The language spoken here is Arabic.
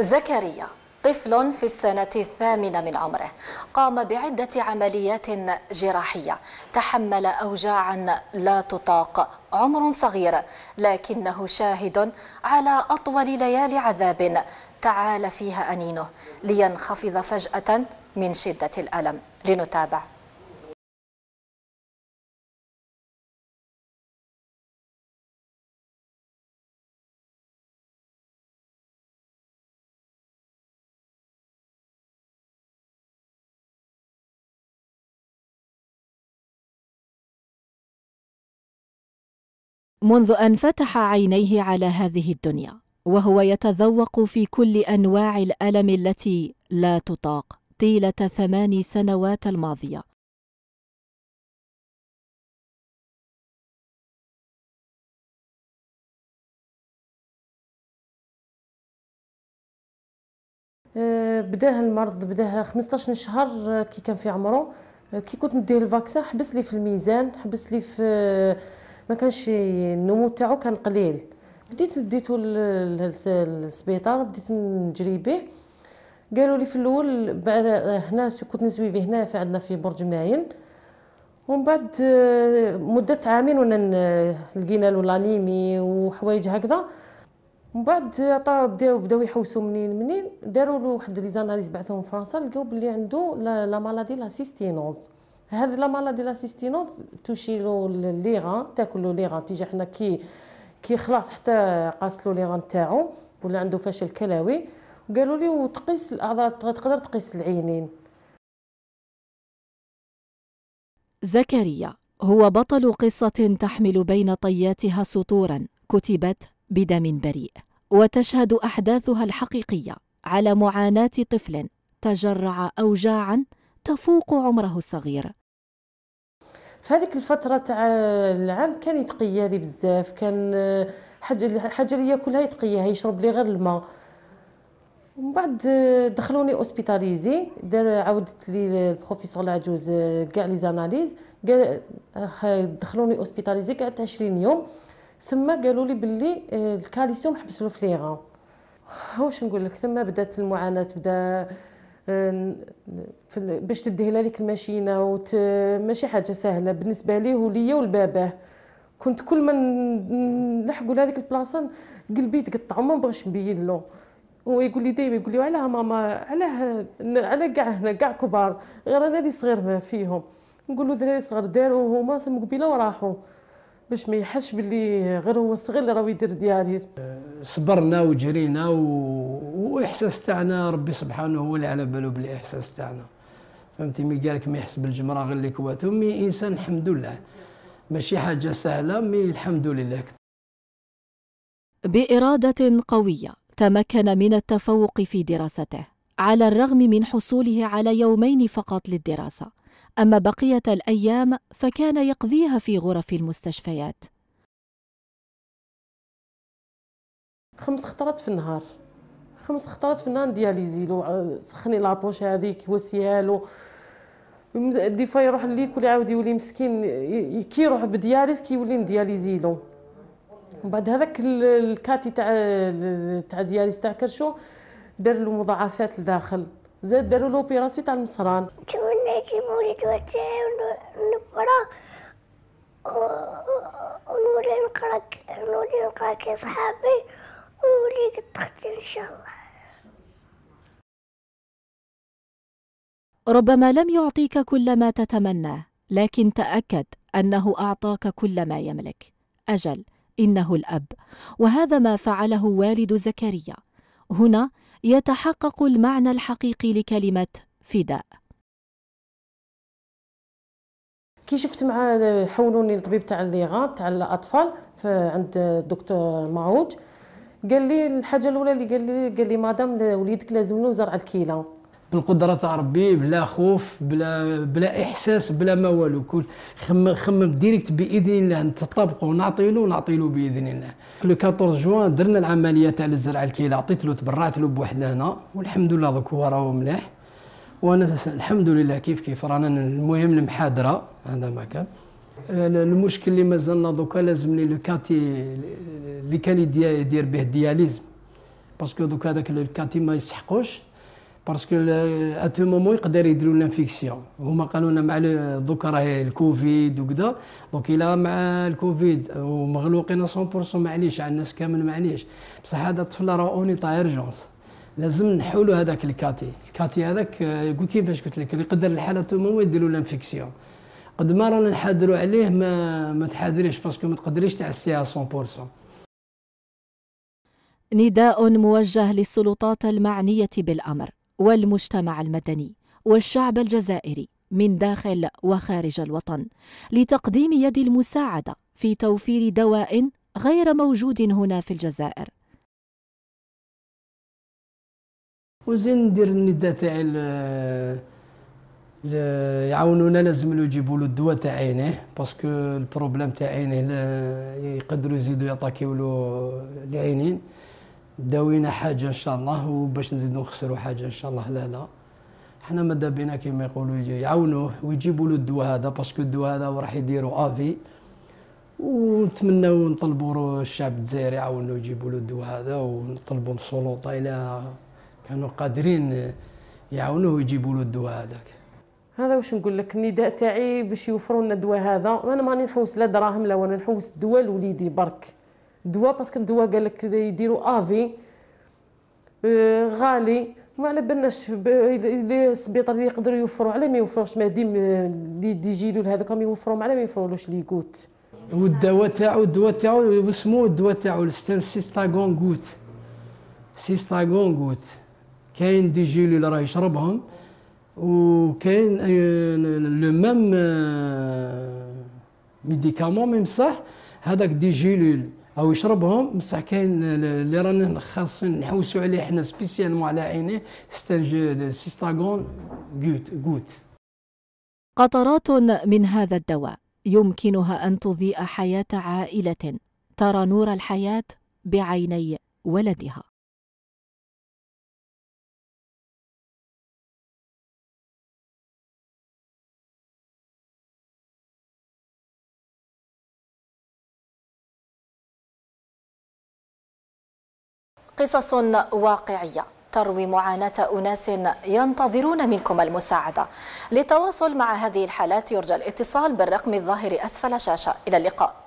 زكريا طفل في السنة الثامنة من عمره قام بعدة عمليات جراحية تحمل أوجاعا لا تطاق عمر صغير لكنه شاهد على أطول ليالي عذاب تعالى فيها أنينه لينخفض فجأة من شدة الألم لنتابع منذ أن فتح عينيه على هذه الدنيا وهو يتذوق في كل أنواع الألم التي لا تطاق طيلة ثمان سنوات الماضية أه، بداه المرض بداه 15 شهر أه، كي كان في عمره أه، كي كنت ندير الفاكسان حبس لي في الميزان حبس لي في ما كانش النمو تاعو كان قليل بديت ديتو للسبيطار بديت نجري به قالوا لي في الاول بعد هنا كنت نزوي به هنا في عندنا في برج مناين ومن بعد آه، مدة عامين وانا لقينا له لانيمي وحوايج هكذا من بعد عطاو بداو بداو يحوسوا منين منين داروا له واحد زاناليز بعثوهم فرنسا لقاو بلي عنده لا مالادي لا سيستينوز هاد لا مالادي لاسيستينوز تشيلو لي غان تاكلو غان تيجي حنا كي كي خلاص حتى قاسلو غان تاعو ولا عنده فشل كلوي قالوا لي وتقيس الاعضاء تقدر تقيس العينين زكريا هو بطل قصة تحمل بين طياتها سطورا كتبت بدم بريء وتشهد أحداثها الحقيقية على معاناة طفل تجرع أوجاعا تفوق عمره الصغير في هذيك الفترة تاع العام كان يتقيا لي بزاف كان حاجة اللي ياكلها يتقياها يشرب لي غير الماء ومن بعد دخلوني اوسبيتاليزي دار عاودت لي البروفيسور العجوز كاع لي زاناليز دخلوني اوسبيتاليزي قعدت 20 يوم ثم قالوا لي باللي الكالسيوم حبسلو في لي واش نقول لك ثم بدات المعاناه بدا باش تدهل هذيك الماشينه وت... ماشي حاجه سهله بالنسبه ليه وليا ولباباه كنت كل ما نلحقوا لهذيك البلاصه قلبي تقطع وما بغاش نبين له هو يقول لي دايما يقول لي علاه ماما علاه على كاع هنا كاع كبار غير انا اللي صغير ما فيهم نقول له دراري صغار داروا هما سموا قبيله وراحوا باش ما يحسش باللي غير هو الصغير اللي راه يدير دياليز صبرنا وجرينا و... واحساس تاعنا ربي سبحانه هو اللي على باله بالاحساس تاعنا فهمتي مي قال لك ما يحسب الجمره غير اللي كواتو مي انسان الحمد لله ماشي حاجه سهله مي الحمد لله باراده قويه تمكن من التفوق في دراسته على الرغم من حصوله على يومين فقط للدراسه أما بقية الأيام فكان يقضيها في غرف المستشفيات خمس خطرات في النهار خمس خطرات في النهار ندياليزي له سخني لابوش هذيك وسيها له دي فا يروح ليك ولا يعاود يولي مسكين كي يروح بدياليز كيولي ندياليزي له ومن بعد هذاك الكاتي تاع تاع دياليز تاع كرشو دار له مضاعفات لداخل زاد داروا له اوبيراسيون تاع المصران ربما لم يعطيك كل ما تتمناه لكن تاكد انه اعطاك كل ما يملك اجل انه الاب وهذا ما فعله والد زكريا هنا يتحقق المعنى الحقيقي لكلمه فداء كي شفت مع حولوني للطبيب تاع الليغان تاع الاطفال عند الدكتور معوج قال لي الحاجه الاولى اللي قال لي قال لي مدام وليدك لازم له زرع الكيله بالقدره تاع ربي بلا خوف بلا بلا احساس بلا ما والو كل خمم خمم ديريكت باذن الله نتطابقوا ونعطي له ونعطي له باذن الله لو 14 جوان درنا العمليه تاع الزرع الكيله عطيت له تبرعت له بوحده هنا والحمد لله دوك هو راهو مليح وانا الحمد لله كيف كيف رانا المهم المحاضره هذا ما كان المشكل اللي مازلنا دوكا لازمني لو كاتي اللي كان يدير به الدياليزم باسكو دوكا هذاك الكاتي ما يسحقوش باسكو اتو مومون يقدر يديروا لانفيكسيون هما قالوا لنا مع دوكا راهي الكوفيد وكذا دونك الا مع الكوفيد ومغلوقين 100% معليش على الناس كامل معليش بصح هذا الطفل راه اوني طاير جونس لازم نحولوا هذاك الكاتي الكاتي هذاك آه، يقول كيفاش قلت لك اللي يقدر الحاله ما يديروا لانفيكسيون قد ما رانا نحاضروا عليه ما ما تحاضريش باسكو ما تقدريش تعسيها 100% نداء موجه للسلطات المعنيه بالامر والمجتمع المدني والشعب الجزائري من داخل وخارج الوطن لتقديم يد المساعده في توفير دواء غير موجود هنا في الجزائر وزين ندير الندى تاع يعاونونا لازم له يجيبوا له الدواء تاع عينيه باسكو البروبليم تاع عينيه يقدروا يزيدوا يعطاكيو له العينين داوينا حاجه ان شاء الله وباش نزيدوا نخسروا حاجه ان شاء الله لا لا حنا ماذا بينا كيما يقولوا يعاونوه ويجيبوا له الدواء هذا باسكو الدواء هذا راح يديروا افي ونتمناو ونطلبوا الشعب الجزائري يعاونوا يجيبوا له الدواء هذا ونطلبوا السلطه الى كانوا قادرين يعاونوه ويجيبوا له الدواء هذاك هذا واش نقول لك النداء تاعي باش يوفروا لنا الدواء هذا وانا ماني نحوس لا دراهم لا وانا نحوس الدواء لوليدي برك دواء باسكو الدواء قال لك يديروا افي آه، غالي ما على بالناش السبيطار اللي يقدروا يوفروا على ما يوفروش ما ديم اللي يجي له هذاك ما يوفروا على ما يوفرولوش ليكوت والدواء تاعو الدواء تاعو اسمه الدواء تاعو الستانسيستاغون سيستاغون غوت سيستاغون غوت كاين دي جيلي اللي راه يشربهم وكاين آه، لو ميم آه، ميديكامون ميم بصح هذاك دي جيلول او يشربهم بصح كاين آه، اللي رانا خاصين نحوسوا عليه حنا سبيسيالمون على عينيه سيستاغون جوت غوت قطرات من هذا الدواء يمكنها ان تضيء حياه عائله ترى نور الحياه بعيني ولدها قصص واقعية تروي معاناة أناس ينتظرون منكم المساعدة للتواصل مع هذه الحالات يرجى الاتصال بالرقم الظاهر أسفل شاشة إلى اللقاء